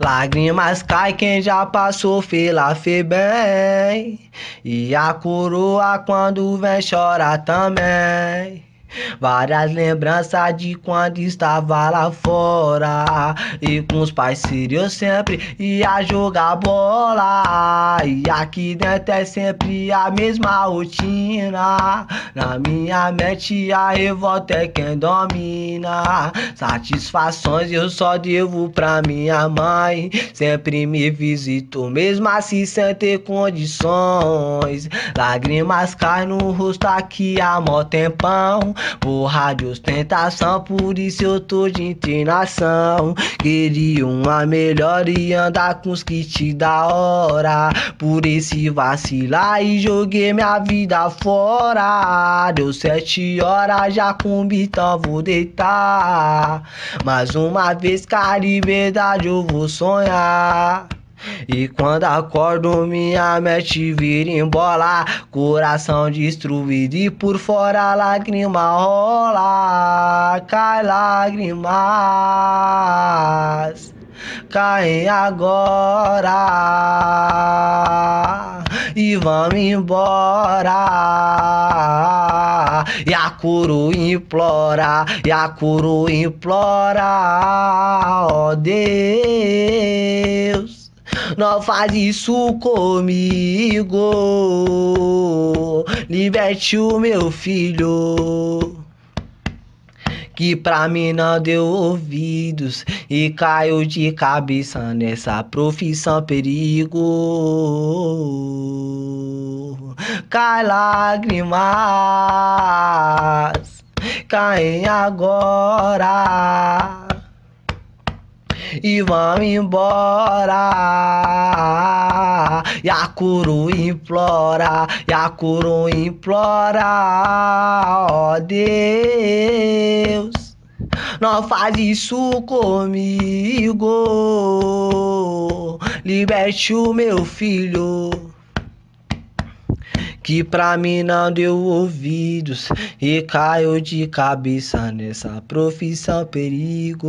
Lágrimas caem quem já passou pela bem E a coroa quando vem chora também Várias lembranças de quando estava lá fora. E com os parceiros eu sempre ia jogar bola. E aqui dentro é sempre a mesma rotina. Na minha mente a revolta é quem domina. Satisfações eu só devo pra minha mãe. Sempre me visito, mesmo assim sem ter condições. Lágrimas caem no rosto aqui há mó tempão porra de ostentação, por isso eu tô de internação. Queria uma melhor e andar com os que te da hora. Por esse vacilar e joguei minha vida fora. Deu sete horas, já com bitão vou deitar. Mais uma vez, cara, a verdade eu vou sonhar. E quando acordo, minha mente vira em bola. Coração destruído e por fora lágrima rola. Cai lágrimas, caem agora. E vamos embora. E a coro implora, e a coro implora, ó oh Deus não faz isso comigo. Liberte o meu filho. Que pra mim não deu ouvidos e caiu de cabeça nessa profissão perigo. Cai lágrimas, caem agora e vão embora. E a curu implora, e a curu implora, ó oh, Deus, não faz isso comigo. Liberte o meu filho que pra mim não deu ouvidos e caiu de cabeça nessa profissão perigo.